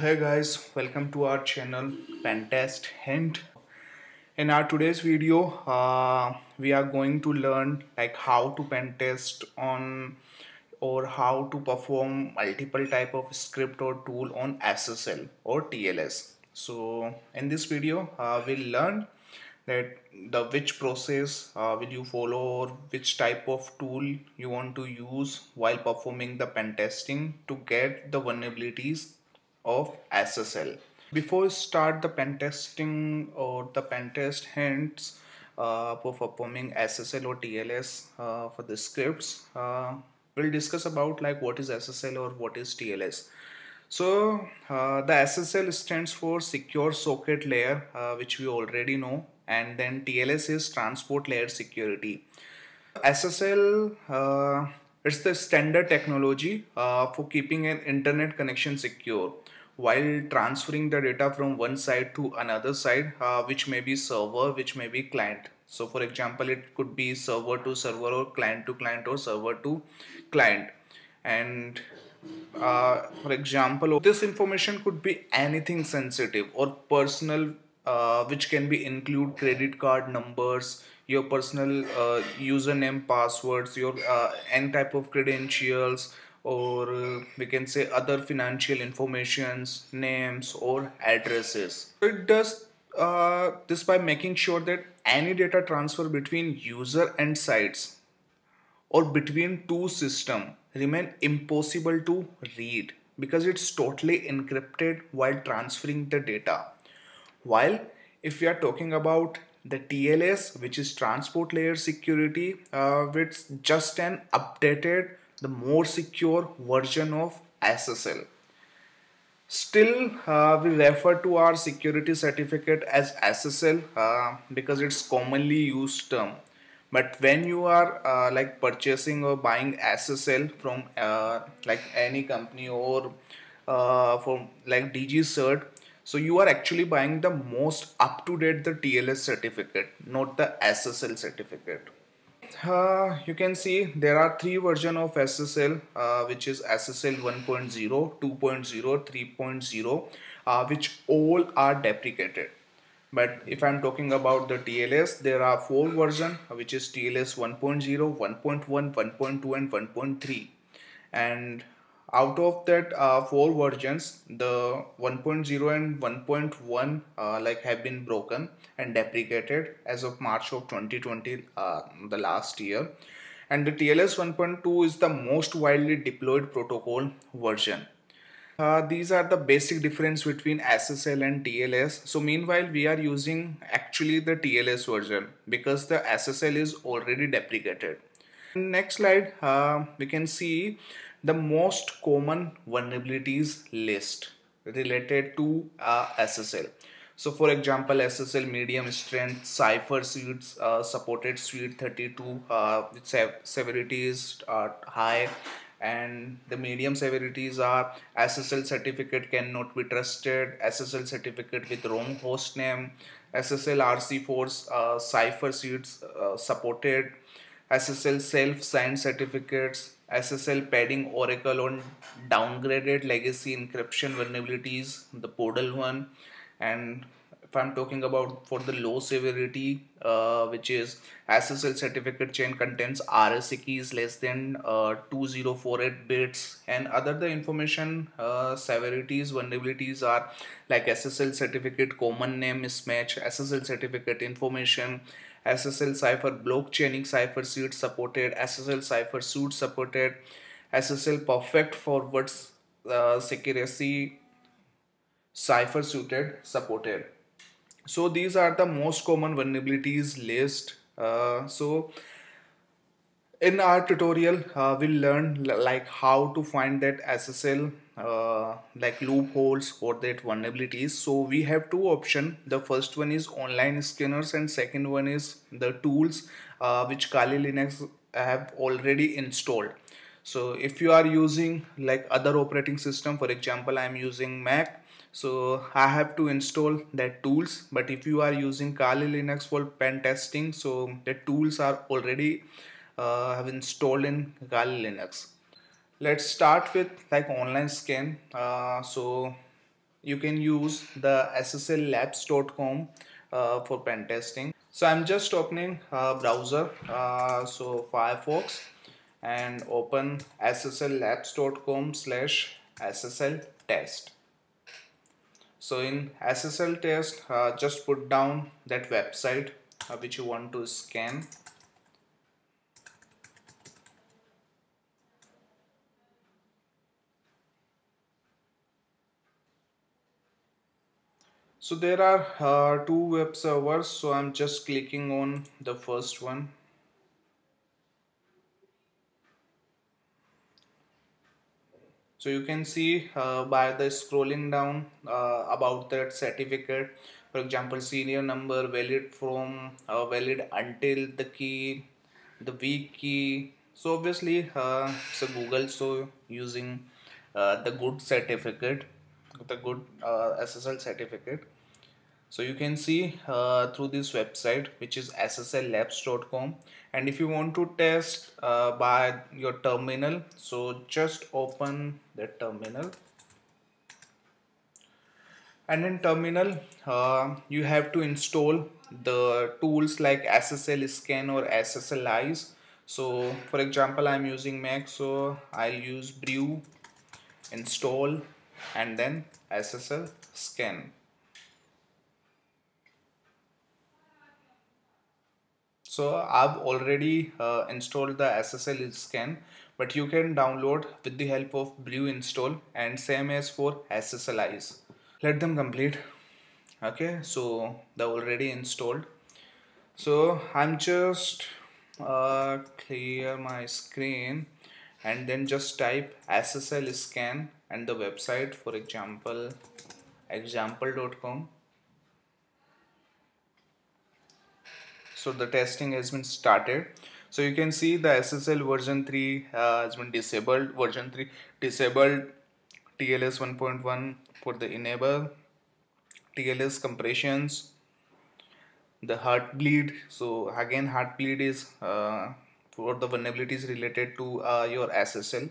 hey guys welcome to our channel Pentest hint in our today's video uh, we are going to learn like how to pen test on or how to perform multiple type of script or tool on SSL or TLS so in this video uh, we'll learn that the which process uh, will you follow or which type of tool you want to use while performing the pen testing to get the vulnerabilities of SSL. Before we start the pen testing or the pen test hints uh, for performing SSL or TLS uh, for the scripts, uh, we'll discuss about like what is SSL or what is TLS. So uh, the SSL stands for secure socket layer, uh, which we already know, and then TLS is transport layer security. SSL uh, is the standard technology uh, for keeping an internet connection secure while transferring the data from one side to another side uh, which may be server which may be client so for example it could be server to server or client to client or server to client and uh, for example this information could be anything sensitive or personal uh, which can be include credit card numbers your personal uh, username passwords your uh, any type of credentials or we can say other financial informations names or addresses it does uh, this by making sure that any data transfer between user and sites or between two system remain impossible to read because it's totally encrypted while transferring the data while if we are talking about the TLS which is transport layer security uh, it's just an updated the more secure version of SSL. Still, uh, we refer to our security certificate as SSL uh, because it's commonly used term. But when you are uh, like purchasing or buying SSL from uh, like any company or uh, from like DG Cert, so you are actually buying the most up to date the TLS certificate, not the SSL certificate uh, you can see there are three version of SSL uh, which is SSL 1.0 2.0 3.0 uh, which all are deprecated but if I'm talking about the TLS there are four version uh, which is TLS 1.0 1.1 1.2 and 1.3 and out of that uh, four versions the 1.0 and 1.1 uh, like have been broken and deprecated as of march of 2020 uh, the last year and the tls 1.2 is the most widely deployed protocol version uh, these are the basic difference between SSL and TLS. So meanwhile, we are using actually the TLS version because the SSL is already deprecated. Next slide, uh, we can see the most common vulnerabilities list related to uh, SSL. So for example, SSL medium strength cipher suites uh, supported suite 32 uh, severity is uh, high and the medium severities are SSL certificate cannot be trusted, SSL certificate with wrong host name, SSL RC4 uh, cipher suites uh, supported, SSL self-signed certificates, SSL padding Oracle on downgraded legacy encryption vulnerabilities, the Podal one, and if I'm talking about for the low severity, uh, which is SSL certificate chain contains RSA keys less than uh, 2048 bits, and other the information uh, severities vulnerabilities are like SSL certificate common name mismatch, SSL certificate information, SSL cipher block chaining cipher suite supported, SSL cipher suite supported, SSL perfect forwards uh, security cipher suited supported. So these are the most common vulnerabilities list. Uh, so in our tutorial, uh, we'll learn like how to find that SSL uh, like loopholes or that vulnerabilities so we have two option the first one is online scanners and second one is the tools uh, which kali linux have already installed so if you are using like other operating system for example i am using mac so I have to install that tools but if you are using Kali Linux for pen testing so the tools are already uh, have installed in Kali Linux let's start with like online scan uh, so you can use the sslabs.com uh, for pen testing so i'm just opening a browser uh, so firefox and open sslabs.com slash ssl test so in ssl test uh, just put down that website uh, which you want to scan so there are uh, two web servers so I'm just clicking on the first one so you can see uh, by the scrolling down uh, about that certificate for example serial number valid from uh, valid until the key the weak key so obviously uh, so Google so using uh, the good certificate with a good uh, SSL certificate. So you can see uh, through this website which is ssllabs.com and if you want to test uh, by your terminal so just open the terminal and in terminal uh, you have to install the tools like SSL scan or SSL eyes. so for example I'm using Mac so I'll use brew install and then SSL scan. So I've already uh, installed the SSL scan but you can download with the help of blue install and same as for SSLIs. Let them complete. Okay, so they're already installed. So I'm just uh, clear my screen and then just type SSL scan and the website for example example.com so the testing has been started so you can see the SSL version 3 uh, has been disabled version 3 disabled TLS 1.1 for the enable TLS compressions the heartbleed so again heartbleed is uh, for the vulnerabilities related to uh, your SSL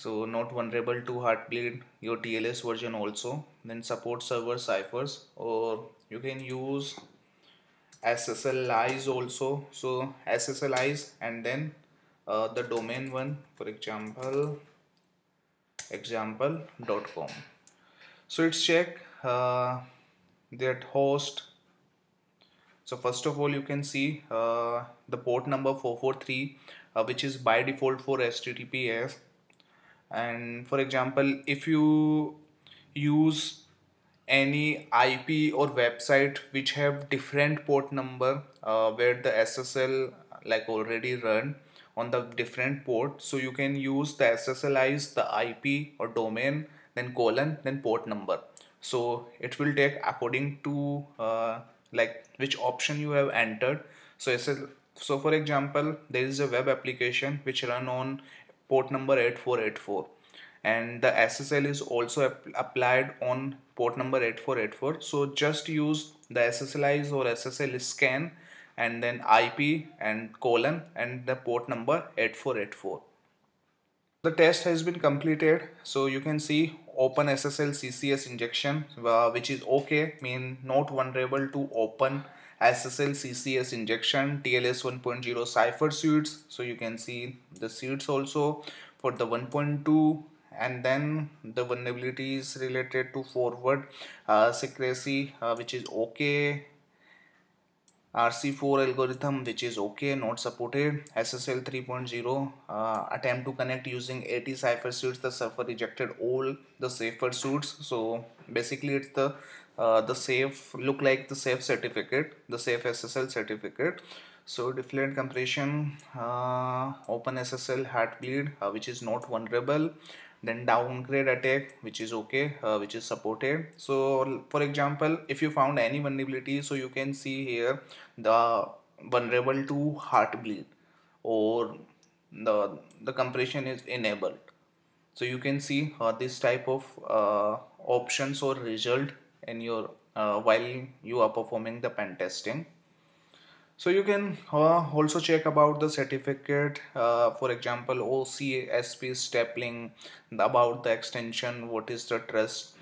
so not vulnerable to Heartbleed your TLS version also then support server ciphers or you can use SSLIs also so SSLIs and then uh, the domain one for example example.com so it's check uh, that host so first of all you can see uh, the port number 443 uh, which is by default for HTTPS and for example if you use any IP or website which have different port number uh, where the SSL like already run on the different port so you can use the is the IP or domain then colon then port number so it will take according to uh, like which option you have entered so SSL so for example there is a web application which run on port number 8484 and the SSL is also ap applied on port number 8484 so just use the SSLIs or SSL scan and then IP and colon and the port number 8484 the test has been completed so you can see open SSL CCS injection uh, which is okay mean not vulnerable to open SSL CCS injection TLS 1.0 cipher suites so you can see the suites also for the 1.2 and then the vulnerabilities related to forward uh, secrecy uh, which is okay RC4 algorithm which is okay not supported SSL 3.0 uh, attempt to connect using 80 cipher suits the server rejected all the safer suits so basically it's the uh, the safe look like the safe certificate the safe SSL certificate so different compression uh, open SSL heartbleed uh, which is not vulnerable then downgrade attack which is okay uh, which is supported so for example if you found any vulnerability so you can see here the vulnerable to heartbleed or the the compression is enabled so you can see uh, this type of uh, options or result in your uh, while you are performing the pen testing so you can uh, also check about the certificate uh, for example OCSP stapling about the extension what is the trust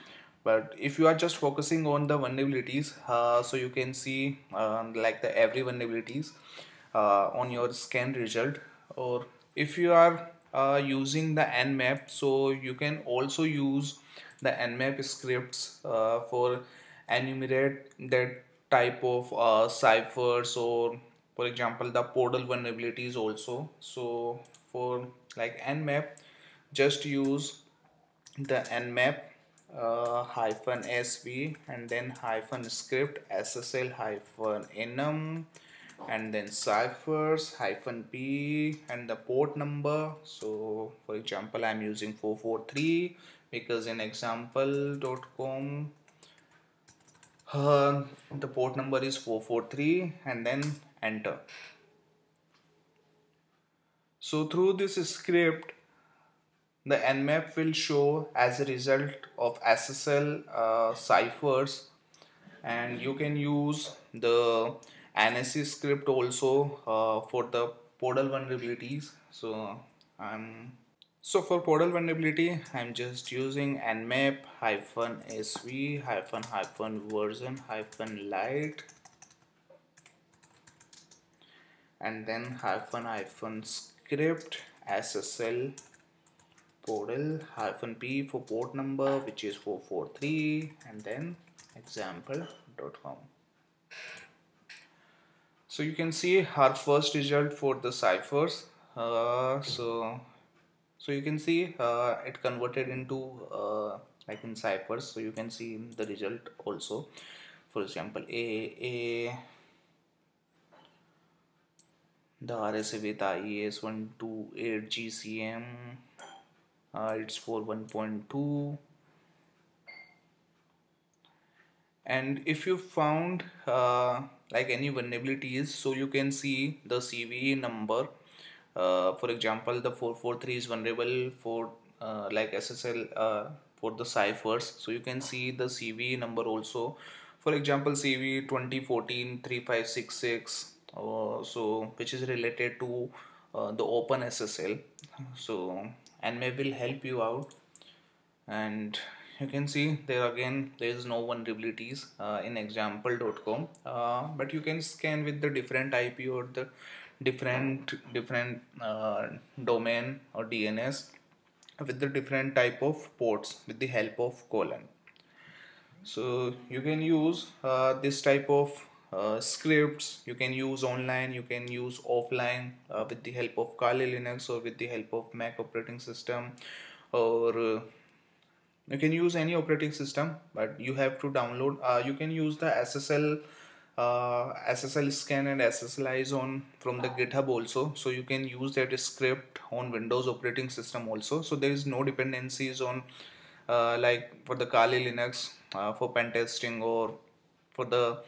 but if you are just focusing on the vulnerabilities uh, so you can see uh, like the every vulnerabilities uh, on your scan result or if you are uh, using the nmap so you can also use the nmap scripts uh, for enumerate that type of uh, ciphers or for example the portal vulnerabilities also so for like nmap just use the nmap uh, hyphen sv and then hyphen script ssl hyphen enum and then ciphers hyphen p and the port number so for example i'm using 443 because in example.com uh, the port number is 443 and then enter so through this script the nmap will show as a result of SSL uh, ciphers and you can use the NSC script also uh, for the portal vulnerabilities so I'm so for portal vulnerability, I'm just using nmap hyphen sv hyphen hyphen version hyphen light and then hyphen hyphen script SSL portal hyphen p for port number which is 443 and then example.com so you can see our first result for the ciphers uh, so so you can see uh, it converted into uh, like in ciphers so you can see the result also for example a a the RSA with IES 128 GCM uh, it's for 1.2 and if you found uh, like any vulnerabilities so you can see the C V E number uh, for example the 443 is vulnerable for uh, like SSL uh, for the ciphers so you can see the CV number also for example CV 2014 3566 uh, so which is related to uh, the open SSL so and may will help you out and you can see there again there is no vulnerabilities uh, in example.com uh, but you can scan with the different IP or the different different uh, domain or DNS with the different type of ports with the help of colon so you can use uh, this type of uh, scripts you can use online you can use offline uh, with the help of Kali Linux or with the help of Mac operating system or uh, you can use any operating system but you have to download uh, you can use the SSL uh, SSL scan and SSL is on from the GitHub also so you can use that script on Windows operating system also so there is no dependencies on uh, like for the Kali Linux uh, for pen testing or for the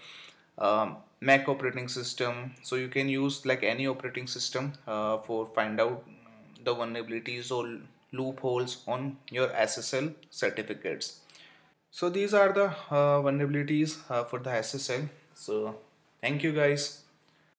um, Mac operating system so you can use like any operating system uh, for find out the vulnerabilities or loopholes on your SSL certificates so these are the uh, vulnerabilities uh, for the SSL so thank you guys